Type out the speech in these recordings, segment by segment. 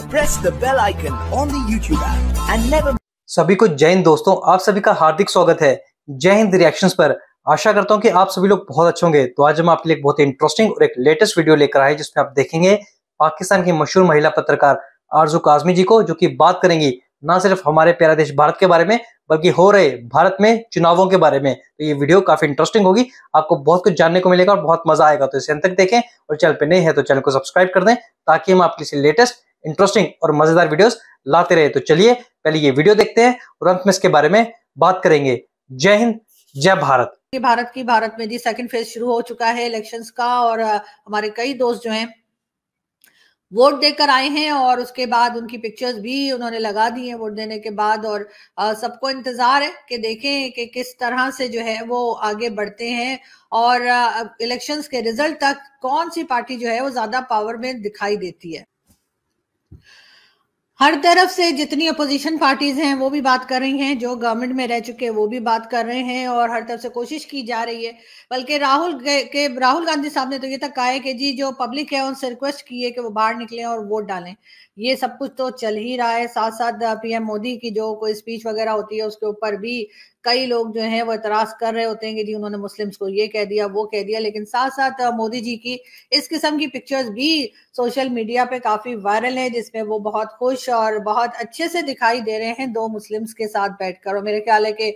press the bell icon on the YouTube app and never सभी को जय हिंद दोस्तों आप सभी का हार्दिक स्वागत है जय हिंद रिएक्शंस पर आशा करता हूं कि आप सभी लोग बहुत अच्छे होंगे तो आज हम आपके लिए एक बहुत इंटरेस्टिंग और एक लेटेस्ट वीडियो लेकर आए जिसमें आप देखेंगे पाकिस्तान की मशहूर महिला पत्रकार आरजू काजमी जी को जो कि बात करेंगी ना सिर्फ हमारे प्यारा देश भारत के बारे में बल्कि हो रहे भारत में चुनावों के बारे में तो ये वीडियो काफी इंटरेस्टिंग होगी आपको बहुत कुछ जानने को मिलेगा और बहुत मजा आएगा तो इसे अंत तक देखें और चैनल पर नहीं है तो चैनल को सब्सक्राइब कर दें ताकि हम आपके लेटेस्ट इंटरेस्टिंग और मजेदार वीडियोस लाते रहे तो चलिए पहले ये वीडियो देखते हैं और अंत में इसके बारे में बात करेंगे जय हिंद जय भारत भारत की भारत में जी सेकंड फेज शुरू हो चुका है इलेक्शंस का और हमारे कई दोस्त जो हैं वोट देकर आए हैं और उसके बाद उनकी पिक्चर्स भी उन्होंने लगा दी हैं वोट देने के बाद और सबको इंतजार है कि देखें कि किस तरह से जो है वो आगे बढ़ते हैं और इलेक्शंस के रिजल्ट तक कौन सी पार्टी जो है वो ज्यादा पावर में दिखाई देती है हर तरफ से जितनी अपोजिशन पार्टीज हैं वो भी बात कर रही हैं जो गवर्नमेंट में रह चुके हैं वो भी बात कर रहे हैं और हर तरफ से कोशिश की जा रही है बल्कि राहुल के, के राहुल गांधी साहब ने तो ये तक कहा है कि जी जो पब्लिक है उनसे रिक्वेस्ट की है कि वो बाहर निकलें और वोट डालें ये सब कुछ तो चल ही रहा है साथ साथ पीएम मोदी की जो कोई स्पीच वगैरह होती है उसके ऊपर भी कई लोग जो हैं वो एतराज कर रहे होते हैं कि जी उन्होंने मुस्लिम्स को ये कह दिया वो कह दिया लेकिन साथ साथ मोदी जी की इस किस्म की पिक्चर्स भी सोशल मीडिया पे काफी वायरल है जिसमें वो बहुत खुश और बहुत अच्छे से दिखाई दे रहे हैं दो मुस्लिम्स के साथ बैठकर और मेरे ख्याल है कि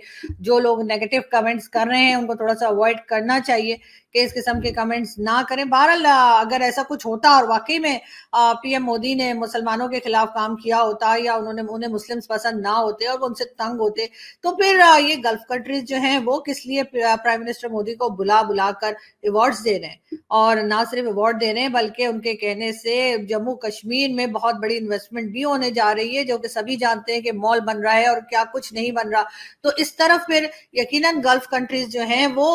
जो लोग नेगेटिव कमेंट्स कर रहे हैं उनको थोड़ा सा अवॉइड करना चाहिए कि इस किस्म के कमेंट्स ना करें बहरहाल अगर ऐसा कुछ होता और वाकई में पीएम मोदी ने मुसलमानों के खिलाफ काम किया होता या उन्होंने उन्हें मुस्लिम्स पसंद ना होते और उनसे तंग होते तो फिर ये गल्फ कंट्रीज जो हैं वो किस लिए प्राइम मिनिस्टर मोदी को बुला बुला कर अवार्ड्स दे रहे हैं और ना सिर्फ अवार्ड दे रहे हैं बल्कि उनके कहने से जम्मू कश्मीर में बहुत बड़ी इन्वेस्टमेंट भी होने जा रही है जो कि सभी जानते हैं कि मॉल बन रहा है और क्या कुछ नहीं बन रहा तो इस तरफ फिर यकीनन गल्फ कंट्रीज जो हैं वो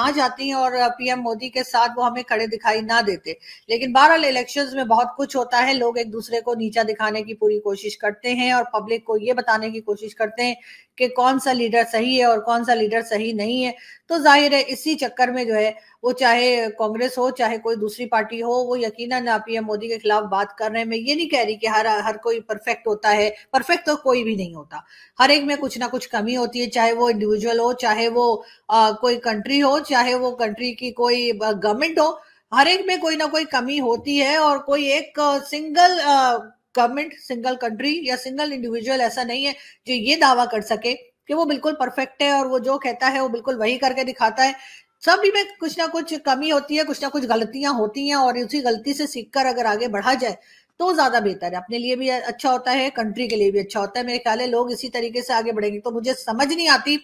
ना जाती हैं और पीएम मोदी के साथ वो हमें खड़े दिखाई ना देते लेकिन बहरहाल इलेक्शन में बहुत कुछ होता है लोग एक दूसरे को नीचा दिखाने की पूरी कोशिश करते हैं और पब्लिक को ये बताने की कोशिश करते हैं कि कौन सा लीडर सही सही है और कौन सा लीडर सही नहीं है तो जाहिर है इसी चक्कर में जो है वो चाहे कांग्रेस हो चाहे कोई दूसरी पार्टी हो वो यकीनन पीएम मोदी के खिलाफ बात कर रहे हैं मैं ये नहीं कह रही कि हर हर कोई परफेक्ट होता है परफेक्ट तो कोई भी नहीं होता हर एक में कुछ ना कुछ कमी होती है चाहे वो इंडिविजुअल हो चाहे वो आ, कोई कंट्री हो चाहे वो कंट्री की कोई गवर्नमेंट हो हर एक में कोई ना कोई कमी होती है और कोई एक सिंगल गवर्नमेंट सिंगल कंट्री या सिंगल इंडिविजुअल ऐसा नहीं है जो ये दावा कर सके कि वो बिल्कुल परफेक्ट है और वो जो कहता है वो बिल्कुल वही करके दिखाता है सभी में कुछ ना कुछ कमी होती है कुछ ना कुछ गलतियां होती हैं और उसी गलती से सीखकर अगर आगे बढ़ा जाए तो ज्यादा बेहतर है अपने लिए भी अच्छा होता है कंट्री के लिए भी अच्छा होता है मेरे ख्याल है लोग इसी तरीके से आगे बढ़ेंगे तो मुझे समझ नहीं आती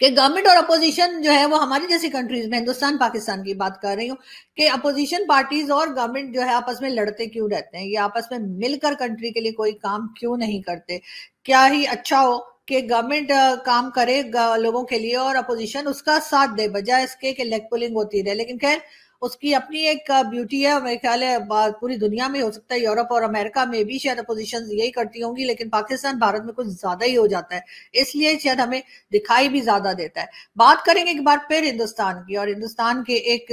कि गवर्नमेंट और अपोजिशन जो है वो हमारी जैसी कंट्रीज में हिंदुस्तान पाकिस्तान की बात कर रही हूँ कि अपोजिशन पार्टीज और गवर्नमेंट जो है आपस में लड़ते क्यों रहते हैं ये आपस में मिलकर कंट्री के लिए कोई काम क्यों नहीं करते क्या ही अच्छा हो कि गवर्नमेंट uh, काम करे uh, लोगों के लिए और अपोजिशन उसका साथ दे बजाय इसके कि लेग पुलिंग होती रहे लेकिन खैर उसकी अपनी एक ब्यूटी है मेरे ख्याल है पूरी दुनिया में हो सकता है यूरोप और अमेरिका में भी शायद अपोजिशन यही करती होंगी लेकिन पाकिस्तान भारत में कुछ ज्यादा ही हो जाता है इसलिए शायद हमें दिखाई भी ज्यादा देता है बात करेंगे एक बार फिर हिंदुस्तान की और हिंदुस्तान के एक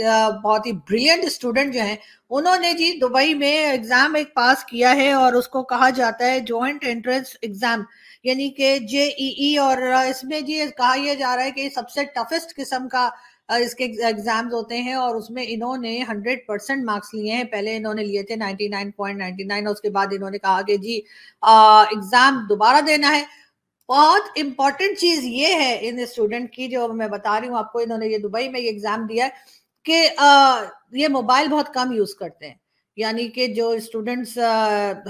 बहुत ही ब्रिलियंट स्टूडेंट जो है उन्होंने जी दुबई में एग्जाम एक पास किया है और उसको कहा जाता है ज्वाइंट एंट्रेंस एग्जाम यानी कि जेईई और इसमें जी कहा यह जा रहा है कि सबसे टफेस्ट किस्म का इसके एग्जाम्स होते हैं और उसमें इन्होंने हंड्रेड परसेंट मार्क्स लिए हैं पहले इन्होंने लिए थे ninety nine point ninety nine उसके बाद इन्होंने कहा कि जी एग्जाम दोबारा देना है बहुत इंपॉर्टेंट चीज ये है इन स्टूडेंट की जो मैं बता रही हूँ आपको इन्होंने ये दुबई में ये एग्जाम दिया है कि ये मोबाइल बहुत कम यूज करते हैं यानी कि जो स्टूडेंट्स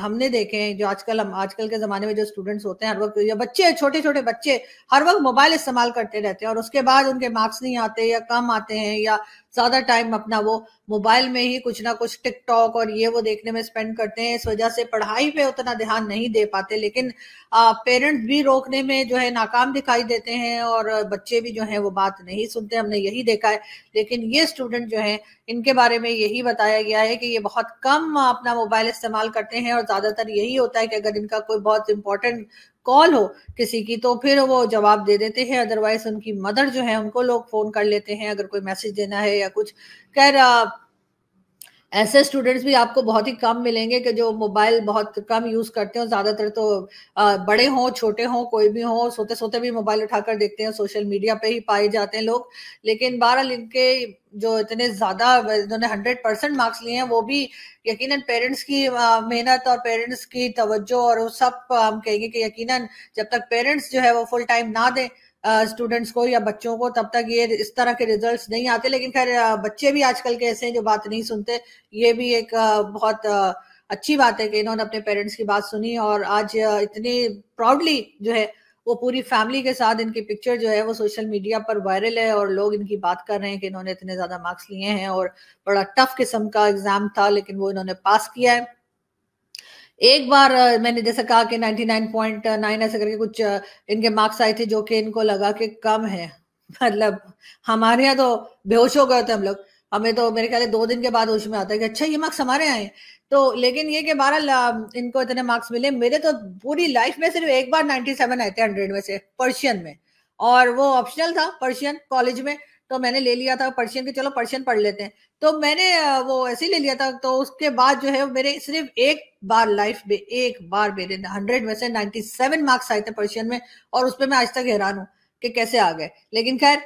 हमने देखे हैं जो आजकल हम आजकल के जमाने में जो स्टूडेंट्स होते हैं हर वक्त या बच्चे छोटे छोटे बच्चे हर वक्त मोबाइल इस्तेमाल करते रहते हैं और उसके बाद उनके मार्क्स नहीं आते या कम आते हैं या ज्यादा टाइम अपना वो मोबाइल में ही कुछ ना कुछ टिकटॉक और ये वो देखने में स्पेंड करते हैं इस वजह से पढ़ाई पे उतना ध्यान नहीं दे पाते लेकिन पेरेंट्स भी रोकने में जो है नाकाम दिखाई देते हैं और बच्चे भी जो है वो बात नहीं सुनते हमने यही देखा है लेकिन ये स्टूडेंट जो है इनके बारे में यही बताया गया है कि ये बहुत कम अपना मोबाइल इस्तेमाल करते हैं और ज्यादातर यही होता है कि अगर इनका कोई बहुत इंपॉर्टेंट कॉल हो किसी की तो फिर वो जवाब दे देते हैं अदरवाइज उनकी मदर जो है उनको लोग फोन कर लेते हैं अगर कोई मैसेज देना है या कुछ खैर ऐसे स्टूडेंट्स भी आपको बहुत ही कम मिलेंगे कि जो मोबाइल बहुत कम यूज करते हो ज्यादातर तो बड़े हों छोटे हों कोई भी हो सोते सोते भी मोबाइल उठाकर देखते हैं सोशल मीडिया पे ही पाए जाते हैं लोग लेकिन लिंक इनके जो इतने ज्यादा जिन्होंने हंड्रेड परसेंट मार्क्स लिए हैं वो भी यकीनन पेरेंट्स की मेहनत और पेरेंट्स की तवज्जो और सब हम कहेंगे कि यकीनन जब तक पेरेंट्स जो है वो फुल टाइम ना दें स्टूडेंट्स को या बच्चों को तब तक ये इस तरह के रिजल्ट्स नहीं आते लेकिन खैर बच्चे भी आजकल के ऐसे हैं जो बात नहीं सुनते ये भी एक बहुत अच्छी बात है कि इन्होंने अपने पेरेंट्स की बात सुनी और आज इतनी प्राउडली जो है वो पूरी फैमिली के साथ इनकी पिक्चर जो है वो सोशल मीडिया पर वायरल है और लोग इनकी बात कर रहे हैं कि इन्होंने इतने ज्यादा मार्क्स लिए हैं और बड़ा टफ किस्म का एग्जाम था लेकिन वो इन्होंने पास किया है एक बार मैंने जैसे कहा कि 99.9 ऐसे करके कुछ इनके मार्क्स आए थे जो कि इनको लगा कि कम है मतलब हमारे यहाँ तो बेहोश हो गए थे हम लोग हमें तो मेरे ख्याल दो दिन के बाद होश में आता है कि अच्छा ये मार्क्स हमारे आए तो लेकिन ये कि बहरहाल इनको इतने मार्क्स मिले मेरे तो पूरी लाइफ में सिर्फ एक बार 97 आए थे हंड्रेड में से पर्शियन में और वो ऑप्शनल था पर्शियन कॉलेज में तो मैंने ले लिया था पर्शियन के चलो पर्शियन पढ़ लेते हैं तो मैंने वो ऐसे ही ले लिया था तो उसके बाद जो है मेरे सिर्फ एक बार लाइफ में एक बार मेरे हंड्रेड में से नाइन्टी सेवन मार्क्स आए थे पर्शियन में और उस पर मैं आज तक हैरान हूँ कि कैसे आ गए लेकिन खैर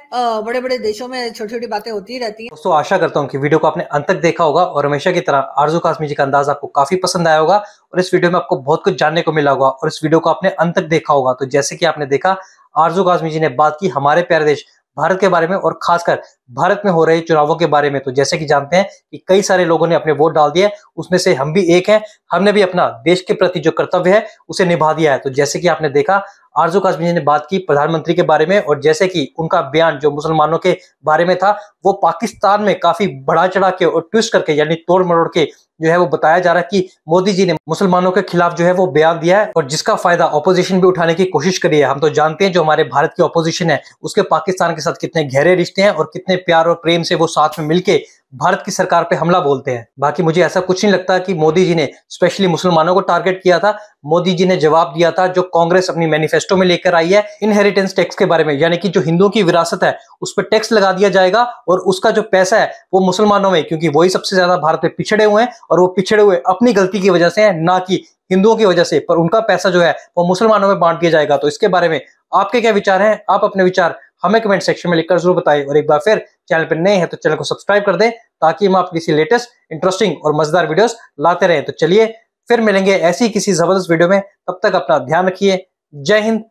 बड़े बड़े देशों में छोटी छोटी बातें होती ही रहती हैं दोस्तों आशा करता हूँ कि वीडियो को आपने अंत तक देखा होगा और हमेशा की तरह आरजू काश्मी जी का अंदाज आपको काफी पसंद आया होगा और इस वीडियो में आपको बहुत कुछ जानने को मिला होगा और इस वीडियो को आपने अंत तक देखा होगा तो जैसे कि आपने देखा आरजू काश्मी जी ने बात की हमारे प्यारे देश भारत के बारे में और खासकर भारत में हो रहे चुनावों के बारे में तो जैसे कि जानते हैं कि कई सारे लोगों ने अपने वोट डाल दिए उसमें से हम भी एक हैं हमने भी अपना देश के प्रति जो कर्तव्य है उसे निभा दिया है तो जैसे कि आपने देखा आरजू काश्मीर ने बात की प्रधानमंत्री के बारे में और जैसे कि उनका बयान जो मुसलमानों के बारे में था वो पाकिस्तान में काफी बढ़ा चढ़ा के और ट्विस्ट करके यानी तोड़ मरोड़ के जो है वो बताया जा रहा है कि मोदी जी ने मुसलमानों के खिलाफ जो है वो बयान दिया है और जिसका फायदा ऑपोजिशन भी उठाने की कोशिश करी है हम तो जानते हैं जो हमारे भारत की ऑपोजिशन है उसके पाकिस्तान के साथ कितने गहरे रिश्ते हैं और कितने प्यार और प्रेम से वो साथ में मिलके भारत की सरकार पे हमला बोलते हैं बाकी मुझे ऐसा कुछ नहीं लगता कि मोदी जी ने स्पेशली मुसलमानों को टारगेट किया था मोदी जी ने जवाब दिया था जो कांग्रेस अपनी मैनिफेस्टो में लेकर आई है इनहेरिटेंस टैक्स के बारे में यानी कि जो हिंदुओं की विरासत है उस पर टैक्स लगा दिया जाएगा और उसका जो पैसा है वो मुसलमानों में क्योंकि वही सबसे ज्यादा भारत में पिछड़े हुए हैं और वो पिछड़े हुए अपनी गलती की वजह से है ना कि हिंदुओं की वजह से पर उनका पैसा जो है वो मुसलमानों में बांट दिया जाएगा तो इसके बारे में आपके क्या विचार हैं आप अपने विचार हमें कमेंट सेक्शन में लिखकर जरूर बताएं और एक बार फिर चैनल पर नए हैं तो चैनल को सब्सक्राइब कर दें ताकि हम आप किसी लेटेस्ट इंटरेस्टिंग और मजेदार वीडियोस लाते रहें तो चलिए फिर मिलेंगे ऐसी किसी जबरदस्त वीडियो में तब तक अपना ध्यान रखिए जय हिंद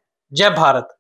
जय भारत